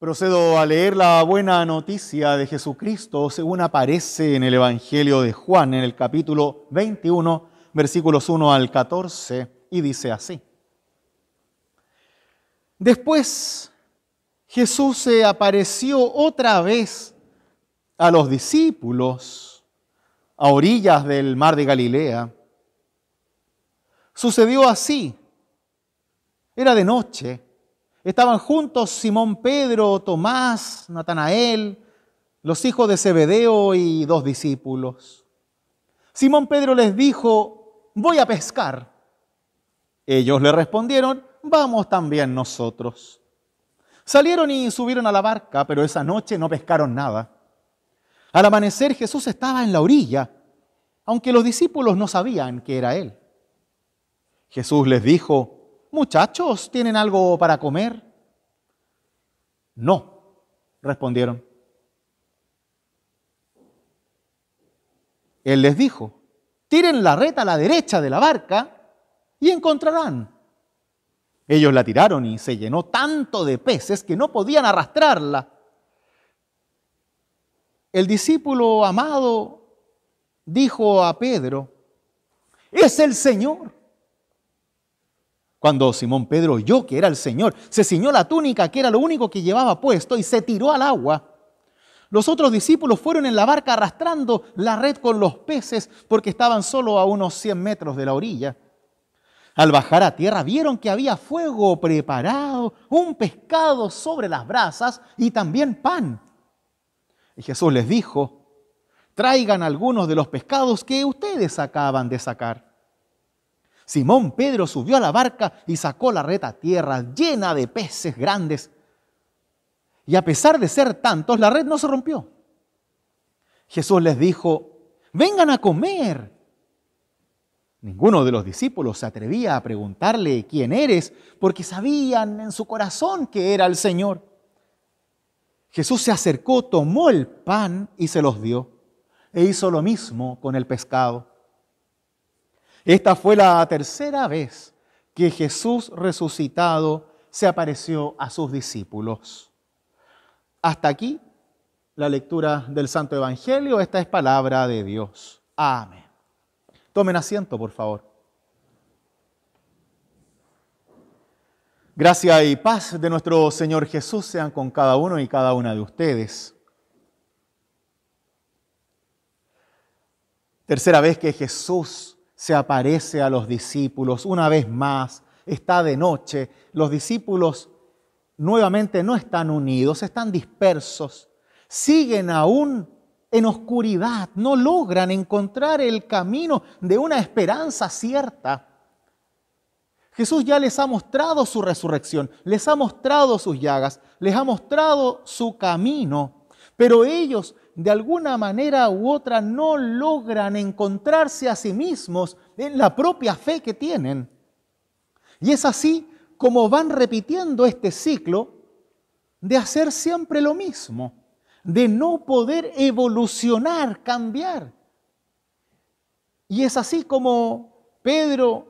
Procedo a leer la buena noticia de Jesucristo según aparece en el Evangelio de Juan en el capítulo 21, versículos 1 al 14, y dice así. Después Jesús se apareció otra vez a los discípulos a orillas del mar de Galilea. Sucedió así. Era de noche Estaban juntos Simón Pedro, Tomás, Natanael, los hijos de Zebedeo y dos discípulos. Simón Pedro les dijo, voy a pescar. Ellos le respondieron, vamos también nosotros. Salieron y subieron a la barca, pero esa noche no pescaron nada. Al amanecer Jesús estaba en la orilla, aunque los discípulos no sabían que era Él. Jesús les dijo, Muchachos, ¿tienen algo para comer? No, respondieron. Él les dijo, tiren la red a la derecha de la barca y encontrarán. Ellos la tiraron y se llenó tanto de peces que no podían arrastrarla. El discípulo amado dijo a Pedro, es el Señor. Cuando Simón Pedro oyó que era el Señor, se ciñó la túnica, que era lo único que llevaba puesto, y se tiró al agua. Los otros discípulos fueron en la barca arrastrando la red con los peces porque estaban solo a unos 100 metros de la orilla. Al bajar a tierra vieron que había fuego preparado, un pescado sobre las brasas y también pan. Y Jesús les dijo, traigan algunos de los pescados que ustedes acaban de sacar. Simón Pedro subió a la barca y sacó la red a tierra llena de peces grandes. Y a pesar de ser tantos, la red no se rompió. Jesús les dijo, vengan a comer. Ninguno de los discípulos se atrevía a preguntarle quién eres, porque sabían en su corazón que era el Señor. Jesús se acercó, tomó el pan y se los dio, e hizo lo mismo con el pescado. Esta fue la tercera vez que Jesús resucitado se apareció a sus discípulos. Hasta aquí la lectura del Santo Evangelio. Esta es palabra de Dios. Amén. Tomen asiento, por favor. Gracia y paz de nuestro Señor Jesús sean con cada uno y cada una de ustedes. Tercera vez que Jesús se aparece a los discípulos una vez más, está de noche, los discípulos nuevamente no están unidos, están dispersos, siguen aún en oscuridad, no logran encontrar el camino de una esperanza cierta. Jesús ya les ha mostrado su resurrección, les ha mostrado sus llagas, les ha mostrado su camino, pero ellos de alguna manera u otra no logran encontrarse a sí mismos en la propia fe que tienen. Y es así como van repitiendo este ciclo de hacer siempre lo mismo, de no poder evolucionar, cambiar. Y es así como Pedro,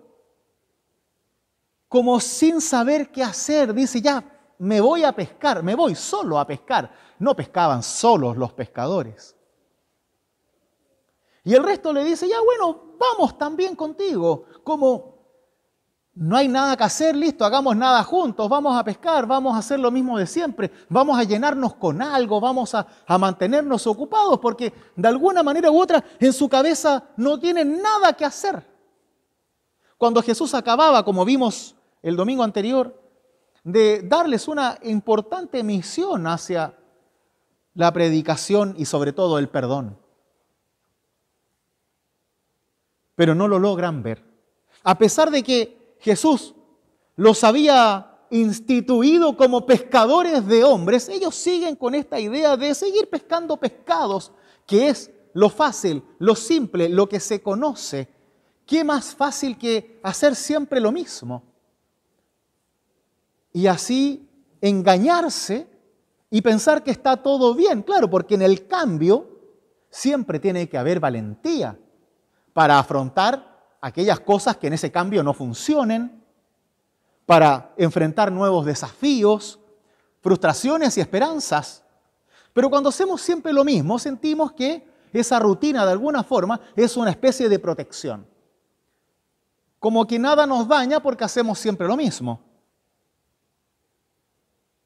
como sin saber qué hacer, dice, ya, me voy a pescar, me voy solo a pescar. No pescaban solos los pescadores. Y el resto le dice, ya bueno, vamos también contigo, como no hay nada que hacer, listo, hagamos nada juntos, vamos a pescar, vamos a hacer lo mismo de siempre, vamos a llenarnos con algo, vamos a, mantenernos ocupados, porque de alguna manera u otra en su cabeza no tienen nada que hacer. Cuando Jesús acababa, como vimos el domingo anterior, de darles una importante misión hacia la predicación y sobre todo el perdón. Pero no lo logran ver. A pesar de que Jesús los había instituido como pescadores de hombres, ellos siguen con esta idea de seguir pescando pescados, que es lo fácil, lo simple, lo que se conoce. ¿Qué más fácil que hacer siempre lo mismo? y así engañarse y pensar que está todo bien. Claro, porque en el cambio siempre tiene que haber valentía para afrontar aquellas cosas que en ese cambio no funcionen, para enfrentar nuevos desafíos, frustraciones y esperanzas. Pero cuando hacemos siempre lo mismo, sentimos que esa rutina de alguna forma es una especie de protección. Como que nada nos daña porque hacemos siempre lo mismo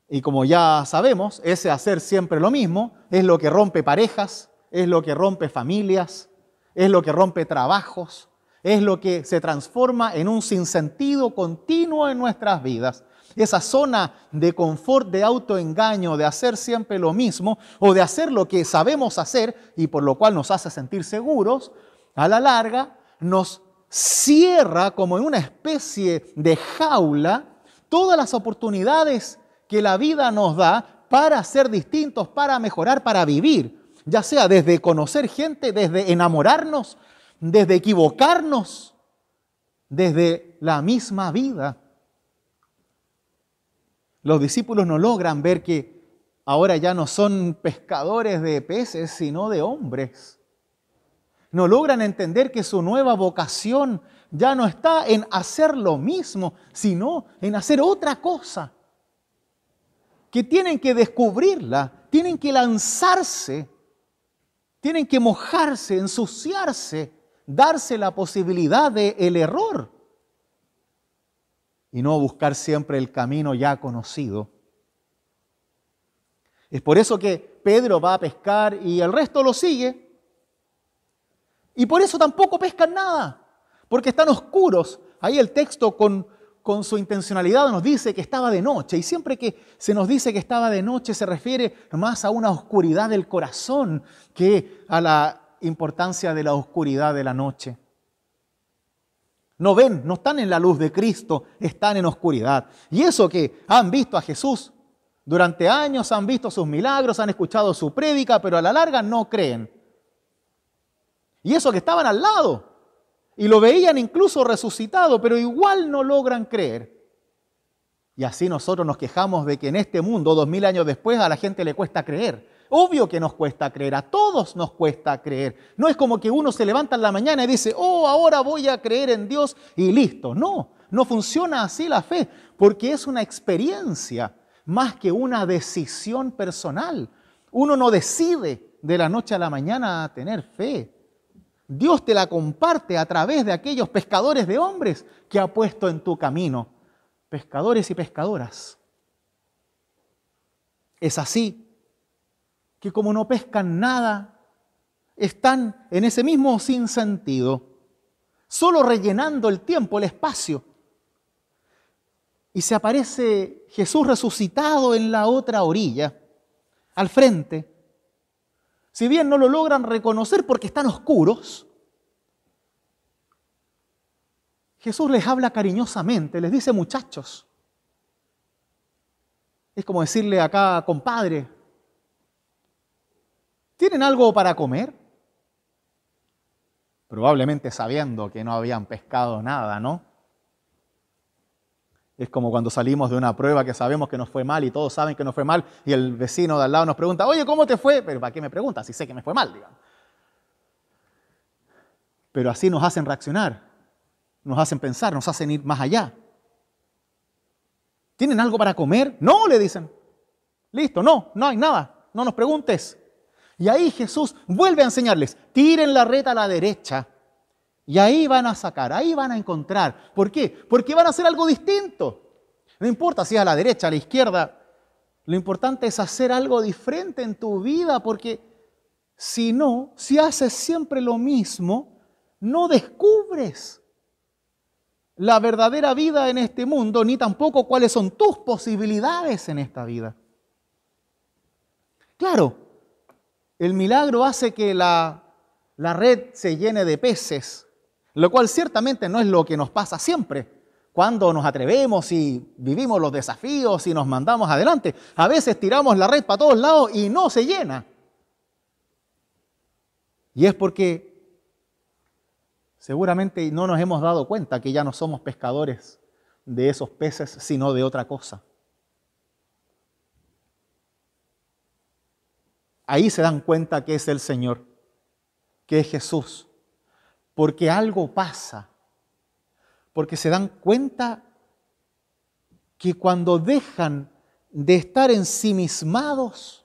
y como ya sabemos, ese hacer siempre lo mismo es lo que rompe parejas, es lo que rompe familias, es lo que rompe trabajos, es lo que se transforma en un sinsentido continuo en nuestras vidas. Esa zona de confort, de autoengaño, de hacer siempre lo mismo o de hacer lo que sabemos hacer y por lo cual nos hace sentir seguros, a la larga nos cierra como en una especie de jaula todas las oportunidades que la vida nos da para ser distintos, para mejorar, para vivir, ya sea desde conocer gente, desde enamorarnos, desde equivocarnos, desde la misma vida. Los discípulos no logran ver que ahora ya no son pescadores de peces, sino de hombres. No logran entender que su nueva vocación ya no está en hacer lo mismo, sino en hacer otra cosa que tienen que descubrirla, tienen que lanzarse, tienen que mojarse, ensuciarse, darse la posibilidad del el error y no buscar siempre el camino ya conocido. Es por eso que Pedro va a pescar y el resto lo sigue. Y por eso tampoco pescan nada, porque están oscuros. Ahí el texto con con su intencionalidad nos dice que estaba de noche. Y siempre que se nos dice que estaba de noche se refiere más a una oscuridad del corazón que a la importancia de la oscuridad de la noche. No ven, no están en la luz de Cristo, están en oscuridad. Y eso que han visto a Jesús durante años, han visto sus milagros, han escuchado su prédica, pero a la larga no creen. Y eso que estaban al lado, y lo veían incluso resucitado, pero igual no logran creer. Y así nosotros nos quejamos de que en este mundo, dos mil años después, a la gente le cuesta creer. Obvio que nos cuesta creer, a todos nos cuesta creer. No es como que uno se levanta en la mañana y dice, oh, ahora voy a creer en Dios y listo. No, no funciona así la fe, porque es una experiencia más que una decisión personal. Uno no decide de la noche a la mañana tener fe. Dios te la comparte a través de aquellos pescadores de hombres que ha puesto en tu camino, pescadores y pescadoras. Es así que como no pescan nada, están en ese mismo sinsentido, solo rellenando el tiempo, el espacio. Y se aparece Jesús resucitado en la otra orilla, al frente si bien no lo logran reconocer porque están oscuros, Jesús les habla cariñosamente, les dice muchachos. Es como decirle acá, compadre, ¿tienen algo para comer? Probablemente sabiendo que no habían pescado nada, ¿no? Es como cuando salimos de una prueba que sabemos que nos fue mal y todos saben que nos fue mal y el vecino de al lado nos pregunta, oye, ¿cómo te fue? Pero ¿para qué me preguntas? Si sé que me fue mal, digamos. Pero así nos hacen reaccionar, nos hacen pensar, nos hacen ir más allá. ¿Tienen algo para comer? No, le dicen. Listo, no, no hay nada, no nos preguntes. Y ahí Jesús vuelve a enseñarles, tiren la red a la derecha y ahí van a sacar, ahí van a encontrar. ¿Por qué? Porque van a hacer algo distinto. No importa si es a la derecha, a la izquierda. Lo importante es hacer algo diferente en tu vida porque si no, si haces siempre lo mismo, no descubres la verdadera vida en este mundo, ni tampoco cuáles son tus posibilidades en esta vida. Claro, el milagro hace que la, la red se llene de peces, lo cual ciertamente no es lo que nos pasa siempre, cuando nos atrevemos y vivimos los desafíos y nos mandamos adelante. A veces tiramos la red para todos lados y no se llena. Y es porque seguramente no nos hemos dado cuenta que ya no somos pescadores de esos peces, sino de otra cosa. Ahí se dan cuenta que es el Señor, que es Jesús porque algo pasa, porque se dan cuenta que cuando dejan de estar ensimismados,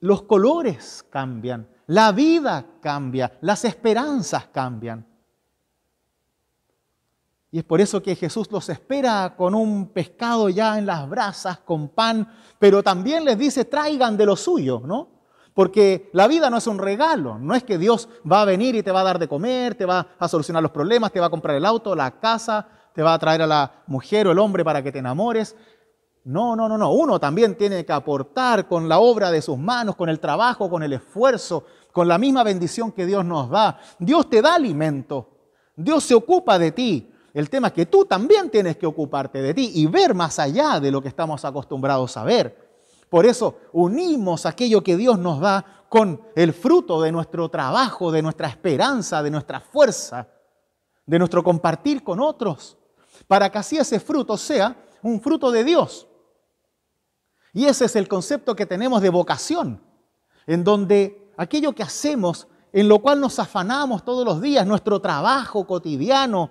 los colores cambian, la vida cambia, las esperanzas cambian. Y es por eso que Jesús los espera con un pescado ya en las brasas, con pan, pero también les dice, traigan de lo suyo, ¿no? Porque la vida no es un regalo, no es que Dios va a venir y te va a dar de comer, te va a solucionar los problemas, te va a comprar el auto, la casa, te va a traer a la mujer o el hombre para que te enamores. No, no, no, no. Uno también tiene que aportar con la obra de sus manos, con el trabajo, con el esfuerzo, con la misma bendición que Dios nos da. Dios te da alimento. Dios se ocupa de ti. El tema es que tú también tienes que ocuparte de ti y ver más allá de lo que estamos acostumbrados a ver. Por eso unimos aquello que Dios nos da con el fruto de nuestro trabajo, de nuestra esperanza, de nuestra fuerza, de nuestro compartir con otros, para que así ese fruto sea un fruto de Dios. Y ese es el concepto que tenemos de vocación, en donde aquello que hacemos, en lo cual nos afanamos todos los días, nuestro trabajo cotidiano,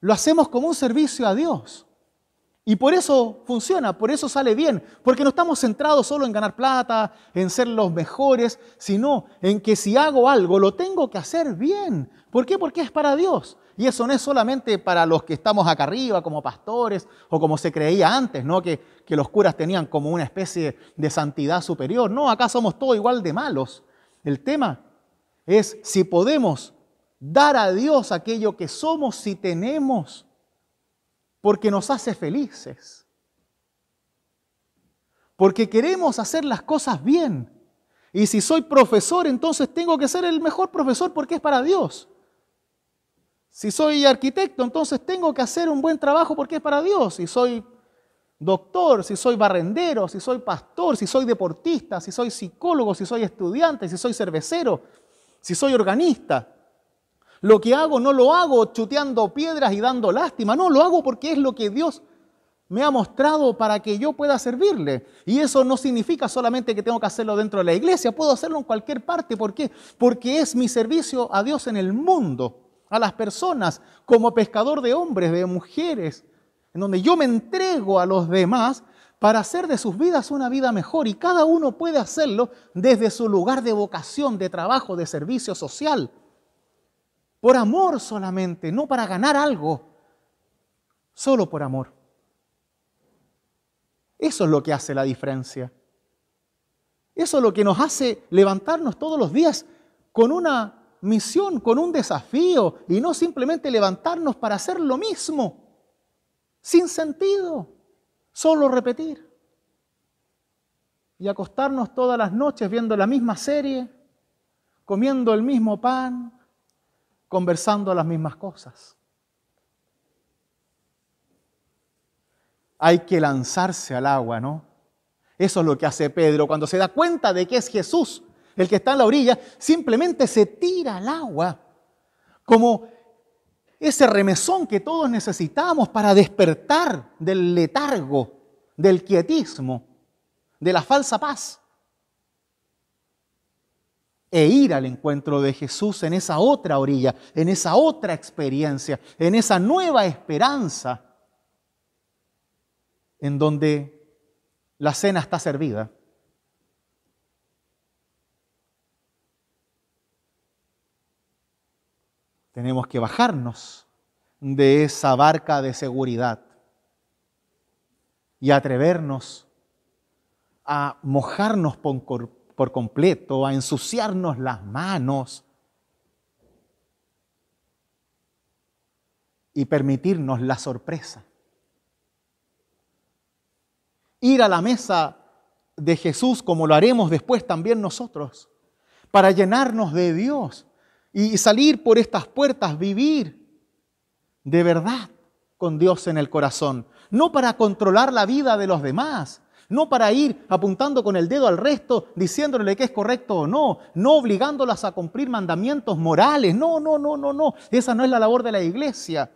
lo hacemos como un servicio a Dios. Y por eso funciona, por eso sale bien, porque no estamos centrados solo en ganar plata, en ser los mejores, sino en que si hago algo lo tengo que hacer bien. ¿Por qué? Porque es para Dios. Y eso no es solamente para los que estamos acá arriba como pastores o como se creía antes, ¿no? Que, que los curas tenían como una especie de santidad superior. No, acá somos todos igual de malos. El tema es si podemos dar a Dios aquello que somos, si tenemos porque nos hace felices, porque queremos hacer las cosas bien. Y si soy profesor, entonces tengo que ser el mejor profesor porque es para Dios. Si soy arquitecto, entonces tengo que hacer un buen trabajo porque es para Dios. Si soy doctor, si soy barrendero, si soy pastor, si soy deportista, si soy psicólogo, si soy estudiante, si soy cervecero, si soy organista. Lo que hago no lo hago chuteando piedras y dando lástima, no, lo hago porque es lo que Dios me ha mostrado para que yo pueda servirle. Y eso no significa solamente que tengo que hacerlo dentro de la iglesia, puedo hacerlo en cualquier parte. ¿Por qué? Porque es mi servicio a Dios en el mundo, a las personas, como pescador de hombres, de mujeres, en donde yo me entrego a los demás para hacer de sus vidas una vida mejor. Y cada uno puede hacerlo desde su lugar de vocación, de trabajo, de servicio social por amor solamente, no para ganar algo, solo por amor. Eso es lo que hace la diferencia. Eso es lo que nos hace levantarnos todos los días con una misión, con un desafío, y no simplemente levantarnos para hacer lo mismo, sin sentido, solo repetir. Y acostarnos todas las noches viendo la misma serie, comiendo el mismo pan, conversando las mismas cosas. Hay que lanzarse al agua, ¿no? Eso es lo que hace Pedro. Cuando se da cuenta de que es Jesús el que está en la orilla, simplemente se tira al agua, como ese remesón que todos necesitamos para despertar del letargo, del quietismo, de la falsa paz e ir al encuentro de Jesús en esa otra orilla, en esa otra experiencia, en esa nueva esperanza, en donde la cena está servida. Tenemos que bajarnos de esa barca de seguridad y atrevernos a mojarnos por, por completo, a ensuciarnos las manos y permitirnos la sorpresa. Ir a la mesa de Jesús como lo haremos después también nosotros, para llenarnos de Dios y salir por estas puertas, vivir de verdad con Dios en el corazón, no para controlar la vida de los demás, no para ir apuntando con el dedo al resto, diciéndole que es correcto o no, no obligándolas a cumplir mandamientos morales, no, no, no, no, no, esa no es la labor de la iglesia.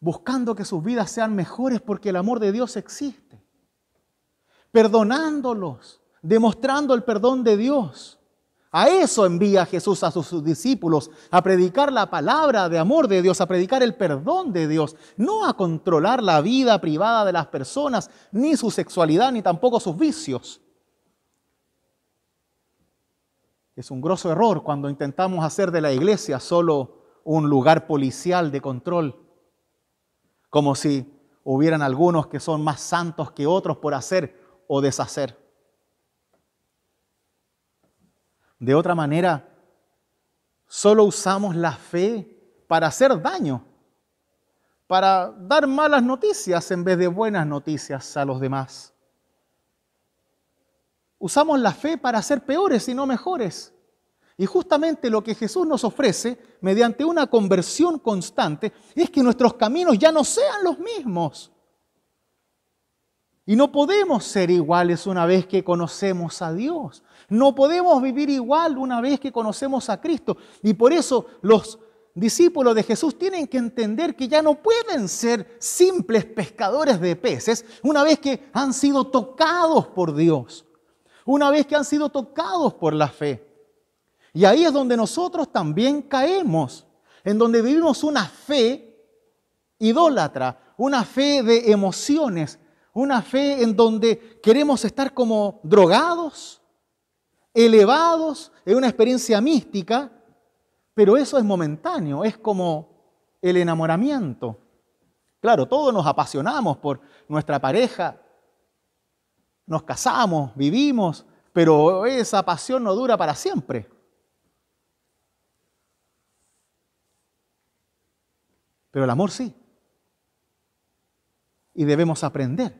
Buscando que sus vidas sean mejores porque el amor de Dios existe, perdonándolos, demostrando el perdón de Dios a eso envía Jesús a sus discípulos, a predicar la palabra de amor de Dios, a predicar el perdón de Dios, no a controlar la vida privada de las personas, ni su sexualidad, ni tampoco sus vicios. Es un grosso error cuando intentamos hacer de la iglesia solo un lugar policial de control, como si hubieran algunos que son más santos que otros por hacer o deshacer. De otra manera, solo usamos la fe para hacer daño, para dar malas noticias en vez de buenas noticias a los demás. Usamos la fe para ser peores y no mejores. Y justamente lo que Jesús nos ofrece mediante una conversión constante es que nuestros caminos ya no sean los mismos. Y no podemos ser iguales una vez que conocemos a Dios. No podemos vivir igual una vez que conocemos a Cristo. Y por eso los discípulos de Jesús tienen que entender que ya no pueden ser simples pescadores de peces una vez que han sido tocados por Dios, una vez que han sido tocados por la fe. Y ahí es donde nosotros también caemos, en donde vivimos una fe idólatra, una fe de emociones, una fe en donde queremos estar como drogados, elevados en una experiencia mística, pero eso es momentáneo, es como el enamoramiento. Claro, todos nos apasionamos por nuestra pareja, nos casamos, vivimos, pero esa pasión no dura para siempre. Pero el amor sí. Y debemos aprender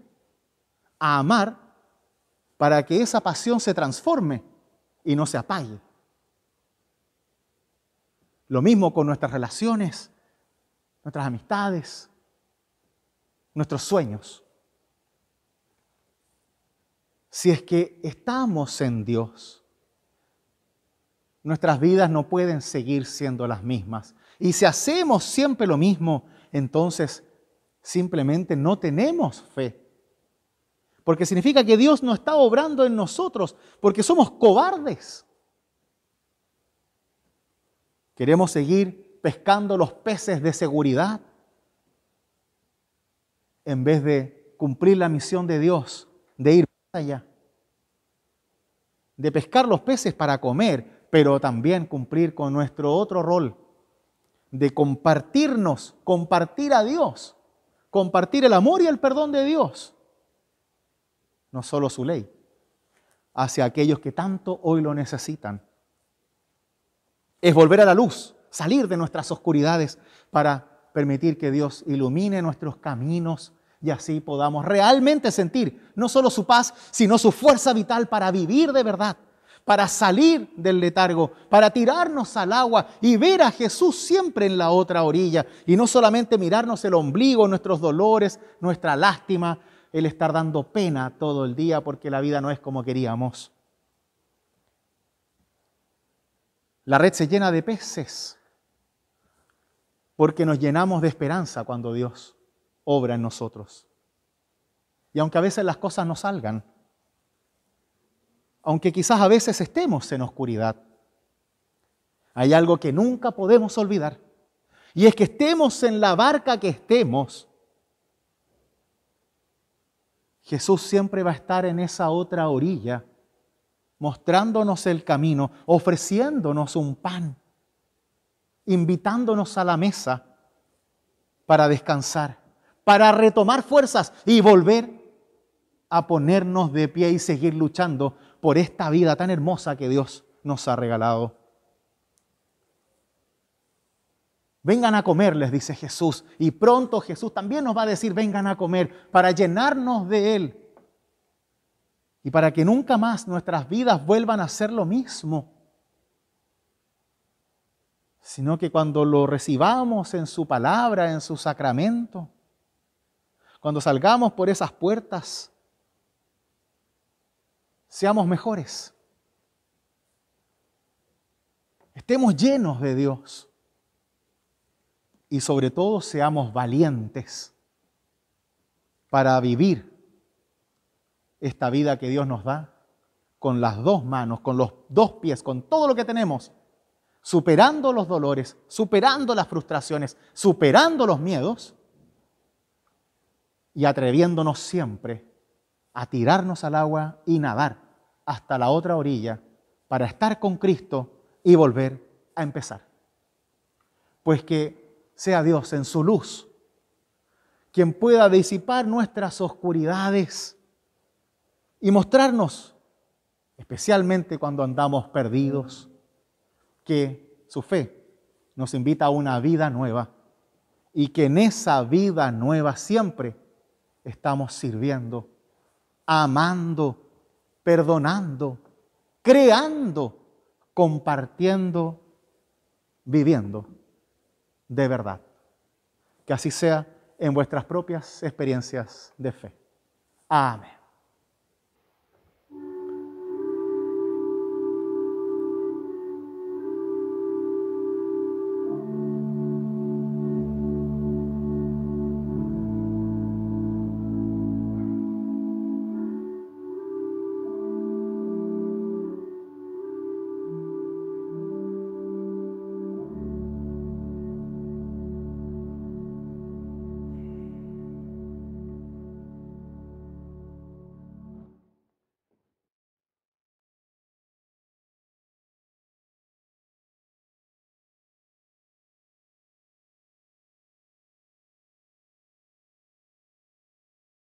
a amar para que esa pasión se transforme y no se apague. Lo mismo con nuestras relaciones, nuestras amistades, nuestros sueños. Si es que estamos en Dios, nuestras vidas no pueden seguir siendo las mismas. Y si hacemos siempre lo mismo, entonces simplemente no tenemos fe porque significa que Dios no está obrando en nosotros, porque somos cobardes. Queremos seguir pescando los peces de seguridad en vez de cumplir la misión de Dios, de ir más allá, de pescar los peces para comer, pero también cumplir con nuestro otro rol, de compartirnos, compartir a Dios, compartir el amor y el perdón de Dios no solo su ley, hacia aquellos que tanto hoy lo necesitan. Es volver a la luz, salir de nuestras oscuridades para permitir que Dios ilumine nuestros caminos y así podamos realmente sentir no solo su paz, sino su fuerza vital para vivir de verdad, para salir del letargo, para tirarnos al agua y ver a Jesús siempre en la otra orilla y no solamente mirarnos el ombligo, nuestros dolores, nuestra lástima, el estar dando pena todo el día porque la vida no es como queríamos. La red se llena de peces porque nos llenamos de esperanza cuando Dios obra en nosotros. Y aunque a veces las cosas no salgan, aunque quizás a veces estemos en oscuridad, hay algo que nunca podemos olvidar. Y es que estemos en la barca que estemos, Jesús siempre va a estar en esa otra orilla, mostrándonos el camino, ofreciéndonos un pan, invitándonos a la mesa para descansar, para retomar fuerzas y volver a ponernos de pie y seguir luchando por esta vida tan hermosa que Dios nos ha regalado. Vengan a comer, les dice Jesús. Y pronto Jesús también nos va a decir, vengan a comer, para llenarnos de Él. Y para que nunca más nuestras vidas vuelvan a ser lo mismo. Sino que cuando lo recibamos en su palabra, en su sacramento, cuando salgamos por esas puertas, seamos mejores. Estemos llenos de Dios y sobre todo seamos valientes para vivir esta vida que Dios nos da con las dos manos, con los dos pies, con todo lo que tenemos, superando los dolores, superando las frustraciones, superando los miedos y atreviéndonos siempre a tirarnos al agua y nadar hasta la otra orilla para estar con Cristo y volver a empezar. Pues que sea Dios en su luz, quien pueda disipar nuestras oscuridades y mostrarnos, especialmente cuando andamos perdidos, que su fe nos invita a una vida nueva y que en esa vida nueva siempre estamos sirviendo, amando, perdonando, creando, compartiendo, viviendo de verdad. Que así sea en vuestras propias experiencias de fe. Amén.